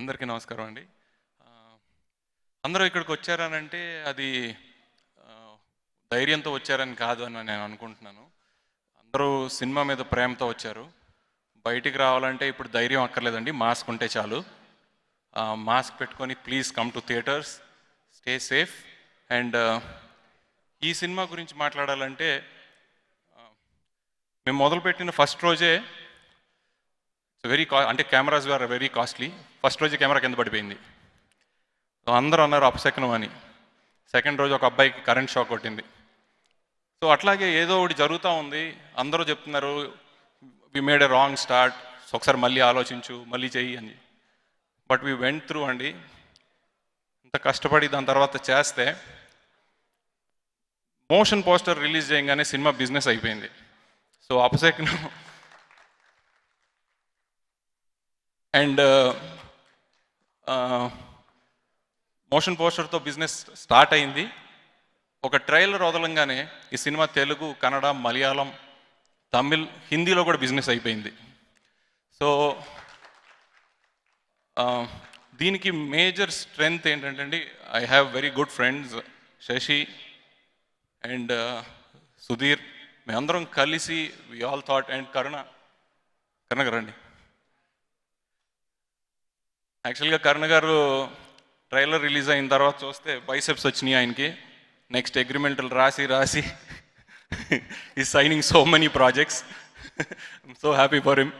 అందరికీ నమస్కారం అండి అందరూ ఇక్కడికి వచ్చారనంటే అది ధైర్యంతో వచ్చారని కాదు అని నేను అనుకుంటున్నాను అందరూ సినిమా మీద ప్రేమతో వచ్చారు బయటికి రావాలంటే ఇప్పుడు ధైర్యం అక్కర్లేదండి మాస్క్ ఉంటే చాలు మాస్క్ పెట్టుకొని please come to theatres stay safe and ఈ సినిమా గురించి మాట్లాడాలంటే మేము మొదలుపెట్టిన ఫస్ట్ రోజే సో వెరీ కా అంటే cameras were very costly first రోజు కెమెరా కింద పడిపోయింది సో అందరూ అన్నారు అపశకనం అని సెకండ్ రోజు ఒక అబ్బాయికి కరెంట్ షాక్ కొట్టింది సో అట్లాగే ఏదో ఒకటి జరుగుతూ ఉంది అందరూ చెప్తున్నారు we made a wrong start ఒకసారి మళ్ళీ ఆలోచించు మళ్ళీ చెయ్యి అని బట్ వీ వెంట్ త్రూ అండి ఇంత కష్టపడి దాని తర్వాత చేస్తే మోషన్ పోస్టర్ రిలీజ్ చేయగానే సినిమా బిజినెస్ అయిపోయింది సో అపశకనం అండ్ మోషన్ పోస్టర్తో బిజినెస్ స్టార్ట్ అయింది ఒక ట్రైలర్ వదలంగానే ఈ సినిమా తెలుగు కన్నడ మలయాళం తమిళ్ హిందీలో కూడా బిజినెస్ అయిపోయింది సో uh, దీనికి మేజర్ స్ట్రెంగ్త్ ఏంటంటే అండి I have very good friends Shashi and Sudheer మేమందరం కలిసి we all thought and Karuna Karuna గారండి యాక్చువల్గా కరుణ గారు ట్రైలర్ రిలీజ్ అయిన తర్వాత చూస్తే బైసెప్స్ వచ్చినాయి ఆయనకి నెక్స్ట్ అగ్రిమెంట్లు రాసి రాసి ఈ signing so many projects so happy for him